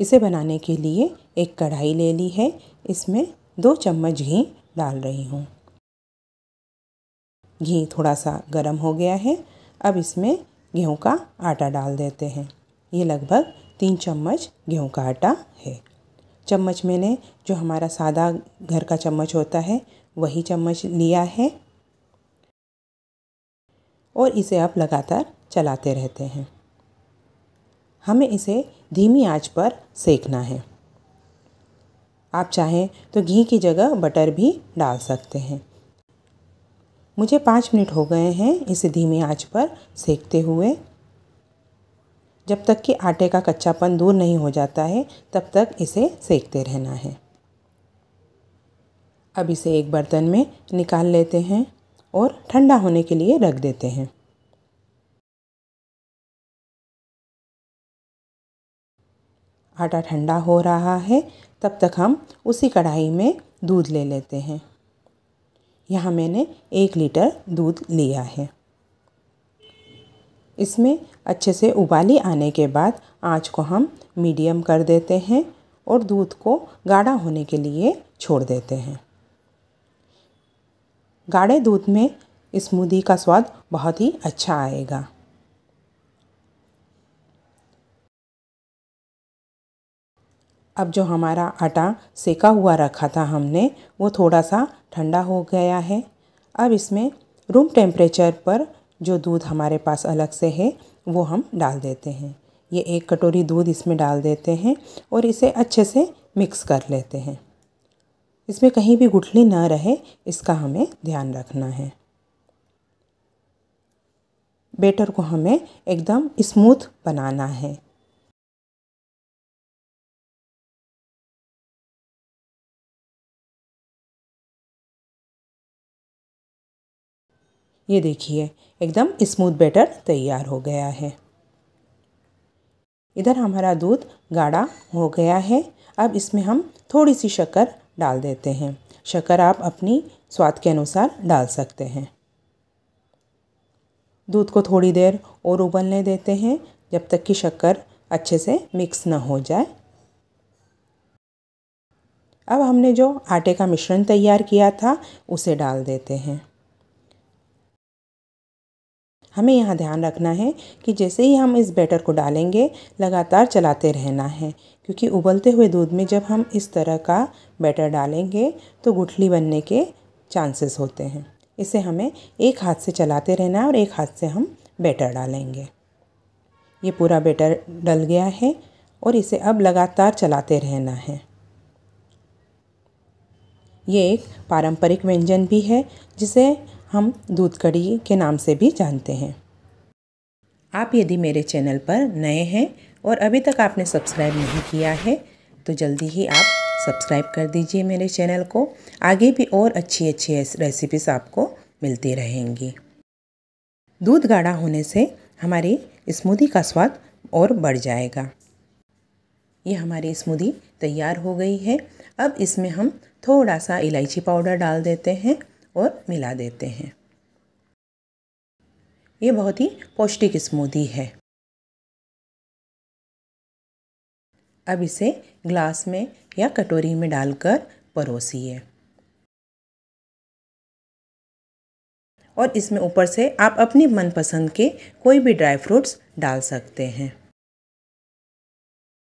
इसे बनाने के लिए एक कढ़ाई ले ली है इसमें दो चम्मच घी डाल रही हूँ घी थोड़ा सा गर्म हो गया है अब इसमें गेहूं का आटा डाल देते हैं ये लगभग तीन चम्मच गेहूं का आटा है चम्मच मैंने जो हमारा सादा घर का चम्मच होता है वही चम्मच लिया है और इसे आप लगातार चलाते रहते हैं हमें इसे धीमी आंच पर सेकना है आप चाहें तो घी की जगह बटर भी डाल सकते हैं मुझे पाँच मिनट हो गए हैं इसे धीमी आंच पर सेकते हुए जब तक कि आटे का कच्चापन दूर नहीं हो जाता है तब तक इसे सेकते रहना है अब इसे एक बर्तन में निकाल लेते हैं और ठंडा होने के लिए रख देते हैं आटा ठंडा हो रहा है तब तक हम उसी कढ़ाई में दूध ले लेते हैं यहाँ मैंने एक लीटर दूध लिया है इसमें अच्छे से उबाली आने के बाद आँच को हम मीडियम कर देते हैं और दूध को गाढ़ा होने के लिए छोड़ देते हैं गाढ़े दूध में स्मूदी का स्वाद बहुत ही अच्छा आएगा अब जो हमारा आटा सेका हुआ रखा था हमने वो थोड़ा सा ठंडा हो गया है अब इसमें रूम टेम्परेचर पर जो दूध हमारे पास अलग से है वो हम डाल देते हैं ये एक कटोरी दूध इसमें डाल देते हैं और इसे अच्छे से मिक्स कर लेते हैं इसमें कहीं भी गुठली ना रहे इसका हमें ध्यान रखना है बेटर को हमें एकदम स्मूथ बनाना है ये देखिए एकदम स्मूथ बैटर तैयार हो गया है इधर हमारा दूध गाढ़ा हो गया है अब इसमें हम थोड़ी सी शक्कर डाल देते हैं शक्कर आप अपनी स्वाद के अनुसार डाल सकते हैं दूध को थोड़ी देर और उबलने देते हैं जब तक कि शक्कर अच्छे से मिक्स ना हो जाए अब हमने जो आटे का मिश्रण तैयार किया था उसे डाल देते हैं हमें यहाँ ध्यान रखना है कि जैसे ही हम इस बैटर को डालेंगे लगातार चलाते रहना है क्योंकि उबलते हुए दूध में जब हम इस तरह का बैटर डालेंगे तो गुठली बनने के चांसेस होते हैं इसे हमें एक हाथ से चलाते रहना है और एक हाथ से हम बैटर डालेंगे ये पूरा बैटर डल गया है और इसे अब लगातार चलाते रहना है ये एक पारंपरिक व्यंजन भी है जिसे हम दूध कड़ी के नाम से भी जानते हैं आप यदि मेरे चैनल पर नए हैं और अभी तक आपने सब्सक्राइब नहीं किया है तो जल्दी ही आप सब्सक्राइब कर दीजिए मेरे चैनल को आगे भी और अच्छी अच्छी रेसिपीज़ आपको मिलती रहेंगी दूध गाढ़ा होने से हमारी स्मूदी का स्वाद और बढ़ जाएगा ये हमारी स्मूदी तैयार हो गई है अब इसमें हम थोड़ा सा इलायची पाउडर डाल देते हैं और मिला देते हैं ये बहुत ही पौष्टिक स्मूदी है अब इसे ग्लास में या कटोरी में डालकर परोसिए और इसमें ऊपर से आप अपनी मनपसंद के कोई भी ड्राई फ्रूट्स डाल सकते हैं